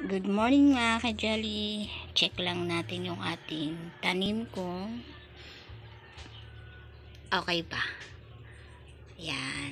Good morning mga ka-jelly. Check lang natin yung ating tanim kung okay pa. Yan.